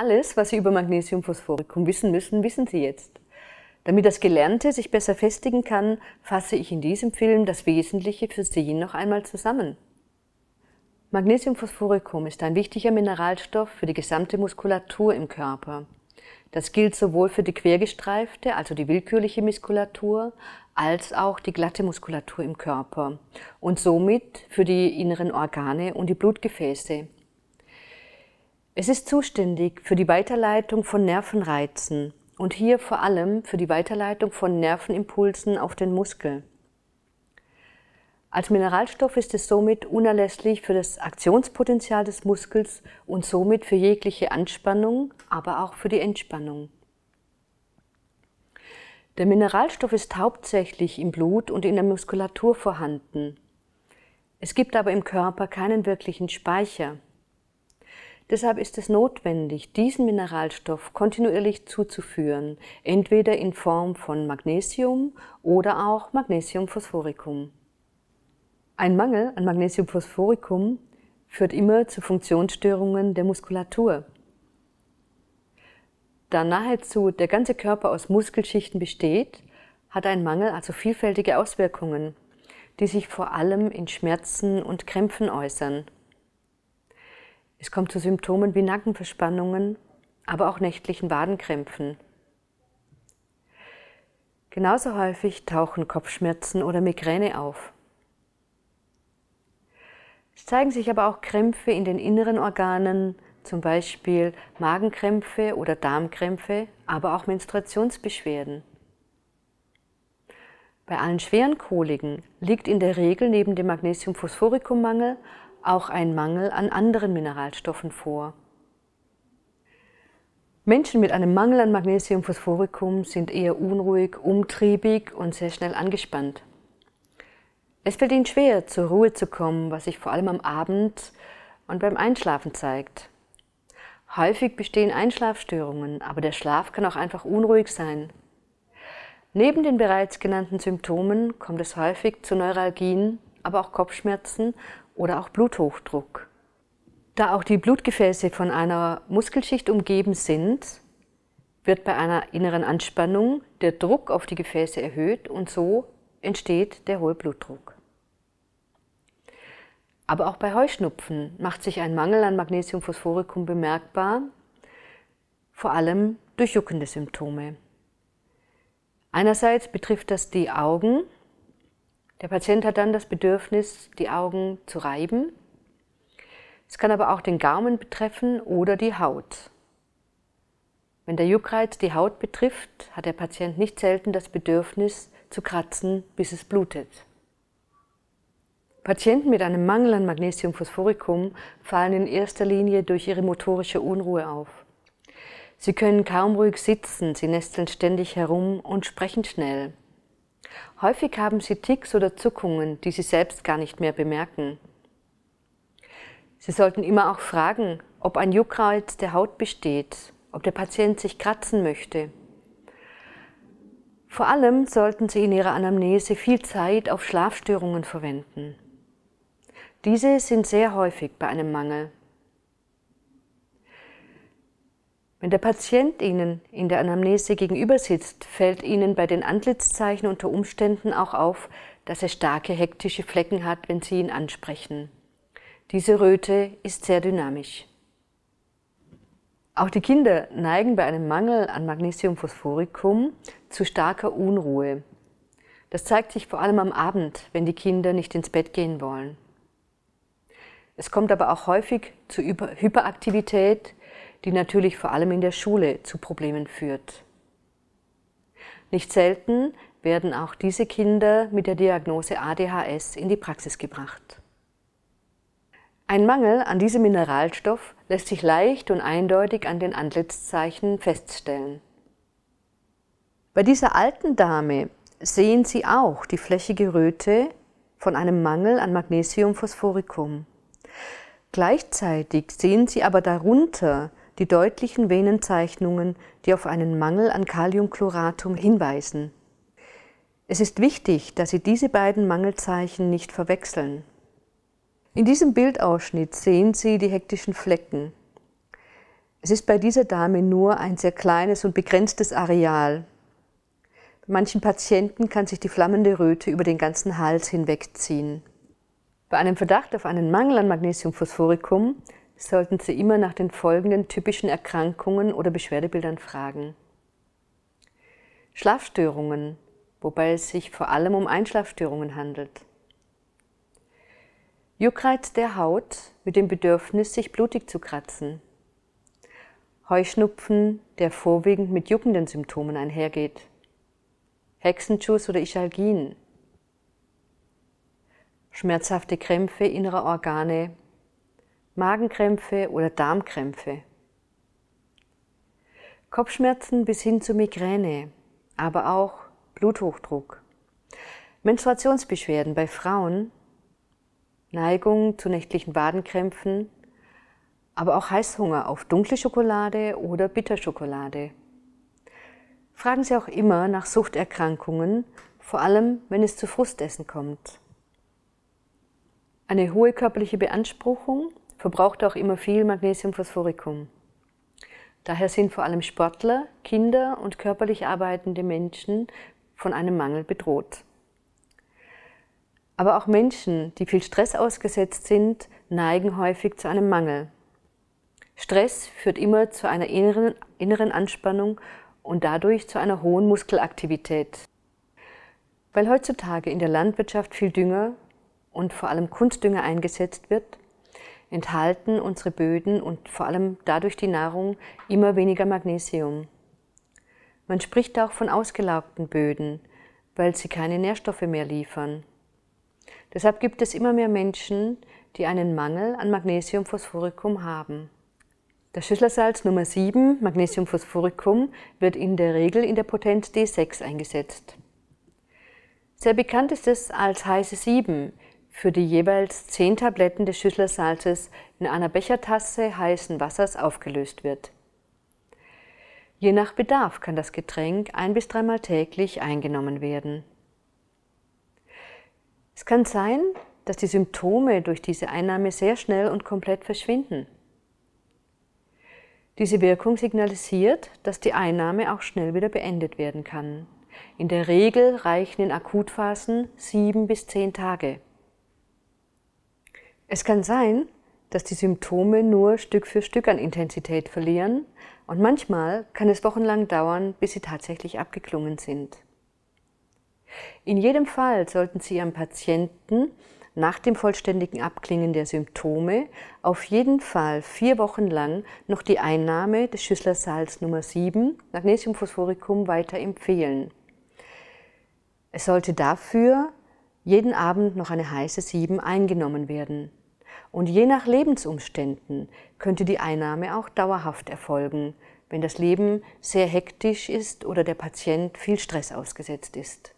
Alles, was Sie über Magnesium wissen müssen, wissen Sie jetzt. Damit das Gelernte sich besser festigen kann, fasse ich in diesem Film das Wesentliche für Sie noch einmal zusammen. Magnesium ist ein wichtiger Mineralstoff für die gesamte Muskulatur im Körper. Das gilt sowohl für die quergestreifte, also die willkürliche Muskulatur, als auch die glatte Muskulatur im Körper und somit für die inneren Organe und die Blutgefäße. Es ist zuständig für die Weiterleitung von Nervenreizen und hier vor allem für die Weiterleitung von Nervenimpulsen auf den Muskel. Als Mineralstoff ist es somit unerlässlich für das Aktionspotenzial des Muskels und somit für jegliche Anspannung, aber auch für die Entspannung. Der Mineralstoff ist hauptsächlich im Blut und in der Muskulatur vorhanden. Es gibt aber im Körper keinen wirklichen Speicher. Deshalb ist es notwendig, diesen Mineralstoff kontinuierlich zuzuführen, entweder in Form von Magnesium oder auch Magnesiumphosphoricum. Ein Mangel an Magnesiumphosphoricum führt immer zu Funktionsstörungen der Muskulatur. Da nahezu der ganze Körper aus Muskelschichten besteht, hat ein Mangel also vielfältige Auswirkungen, die sich vor allem in Schmerzen und Krämpfen äußern. Es kommt zu Symptomen wie Nackenverspannungen, aber auch nächtlichen Wadenkrämpfen. Genauso häufig tauchen Kopfschmerzen oder Migräne auf. Es zeigen sich aber auch Krämpfe in den inneren Organen, zum Beispiel Magenkrämpfe oder Darmkrämpfe, aber auch Menstruationsbeschwerden. Bei allen schweren Koliken liegt in der Regel neben dem Magnesium-Phosphoricum-Mangel auch ein Mangel an anderen Mineralstoffen vor. Menschen mit einem Mangel an Magnesium sind eher unruhig, umtriebig und sehr schnell angespannt. Es fällt ihnen schwer, zur Ruhe zu kommen, was sich vor allem am Abend und beim Einschlafen zeigt. Häufig bestehen Einschlafstörungen, aber der Schlaf kann auch einfach unruhig sein. Neben den bereits genannten Symptomen kommt es häufig zu Neuralgien, aber auch Kopfschmerzen oder auch Bluthochdruck. Da auch die Blutgefäße von einer Muskelschicht umgeben sind, wird bei einer inneren Anspannung der Druck auf die Gefäße erhöht und so entsteht der hohe Blutdruck. Aber auch bei Heuschnupfen macht sich ein Mangel an Magnesiumphosphoricum bemerkbar, vor allem durch juckende Symptome. Einerseits betrifft das die Augen, der Patient hat dann das Bedürfnis, die Augen zu reiben. Es kann aber auch den Gaumen betreffen oder die Haut. Wenn der Juckreiz die Haut betrifft, hat der Patient nicht selten das Bedürfnis zu kratzen, bis es blutet. Patienten mit einem Mangel an Magnesiumphosphoricum fallen in erster Linie durch ihre motorische Unruhe auf. Sie können kaum ruhig sitzen, sie nesteln ständig herum und sprechen schnell. Häufig haben sie Ticks oder Zuckungen, die sie selbst gar nicht mehr bemerken. Sie sollten immer auch fragen, ob ein Juckreiz der Haut besteht, ob der Patient sich kratzen möchte. Vor allem sollten Sie in Ihrer Anamnese viel Zeit auf Schlafstörungen verwenden. Diese sind sehr häufig bei einem Mangel. Wenn der Patient Ihnen in der Anamnese gegenüber sitzt, fällt Ihnen bei den Antlitzzeichen unter Umständen auch auf, dass er starke hektische Flecken hat, wenn Sie ihn ansprechen. Diese Röte ist sehr dynamisch. Auch die Kinder neigen bei einem Mangel an Magnesium zu starker Unruhe. Das zeigt sich vor allem am Abend, wenn die Kinder nicht ins Bett gehen wollen. Es kommt aber auch häufig zu Hyperaktivität, die natürlich vor allem in der Schule zu Problemen führt. Nicht selten werden auch diese Kinder mit der Diagnose ADHS in die Praxis gebracht. Ein Mangel an diesem Mineralstoff lässt sich leicht und eindeutig an den Antlitzzeichen feststellen. Bei dieser alten Dame sehen Sie auch die flächige Röte von einem Mangel an Magnesiumphosphoricum. Gleichzeitig sehen Sie aber darunter die deutlichen Venenzeichnungen, die auf einen Mangel an Kaliumchloratum hinweisen. Es ist wichtig, dass Sie diese beiden Mangelzeichen nicht verwechseln. In diesem Bildausschnitt sehen Sie die hektischen Flecken. Es ist bei dieser Dame nur ein sehr kleines und begrenztes Areal. Bei manchen Patienten kann sich die flammende Röte über den ganzen Hals hinwegziehen. Bei einem Verdacht auf einen Mangel an Magnesiumphosphoricum sollten Sie immer nach den folgenden typischen Erkrankungen oder Beschwerdebildern fragen. Schlafstörungen, wobei es sich vor allem um Einschlafstörungen handelt. Juckreiz der Haut mit dem Bedürfnis, sich blutig zu kratzen. Heuschnupfen, der vorwiegend mit juckenden Symptomen einhergeht. Hexenschuss oder Ischalgien. Schmerzhafte Krämpfe innerer Organe, Magenkrämpfe oder Darmkrämpfe. Kopfschmerzen bis hin zu Migräne, aber auch Bluthochdruck. Menstruationsbeschwerden bei Frauen, Neigung zu nächtlichen Wadenkrämpfen, aber auch Heißhunger auf dunkle Schokolade oder Bitterschokolade. Fragen Sie auch immer nach Suchterkrankungen, vor allem wenn es zu Frustessen kommt. Eine hohe körperliche Beanspruchung verbraucht auch immer viel Magnesiumphosphoricum. Daher sind vor allem Sportler, Kinder und körperlich arbeitende Menschen von einem Mangel bedroht. Aber auch Menschen, die viel Stress ausgesetzt sind, neigen häufig zu einem Mangel. Stress führt immer zu einer inneren, inneren Anspannung und dadurch zu einer hohen Muskelaktivität. Weil heutzutage in der Landwirtschaft viel Dünger und vor allem Kunstdünger eingesetzt wird, enthalten unsere Böden und vor allem dadurch die Nahrung immer weniger Magnesium. Man spricht auch von ausgelaugten Böden, weil sie keine Nährstoffe mehr liefern. Deshalb gibt es immer mehr Menschen, die einen Mangel an Magnesium haben. Das Schüsselersalz Nummer 7, Magnesium wird in der Regel in der Potenz D6 eingesetzt. Sehr bekannt ist es als heiße 7, für die jeweils 10 Tabletten des Schüsselersalzes in einer Bechertasse heißen Wassers aufgelöst wird. Je nach Bedarf kann das Getränk ein bis dreimal täglich eingenommen werden. Es kann sein, dass die Symptome durch diese Einnahme sehr schnell und komplett verschwinden. Diese Wirkung signalisiert, dass die Einnahme auch schnell wieder beendet werden kann. In der Regel reichen in Akutphasen sieben bis zehn Tage. Es kann sein, dass die Symptome nur Stück für Stück an Intensität verlieren und manchmal kann es wochenlang dauern, bis sie tatsächlich abgeklungen sind. In jedem Fall sollten Sie Ihrem Patienten nach dem vollständigen Abklingen der Symptome auf jeden Fall vier Wochen lang noch die Einnahme des Schüsslersalz Nummer 7, Magnesiumphosphoricum, weiter empfehlen. Es sollte dafür jeden Abend noch eine heiße 7 eingenommen werden. Und je nach Lebensumständen könnte die Einnahme auch dauerhaft erfolgen, wenn das Leben sehr hektisch ist oder der Patient viel Stress ausgesetzt ist.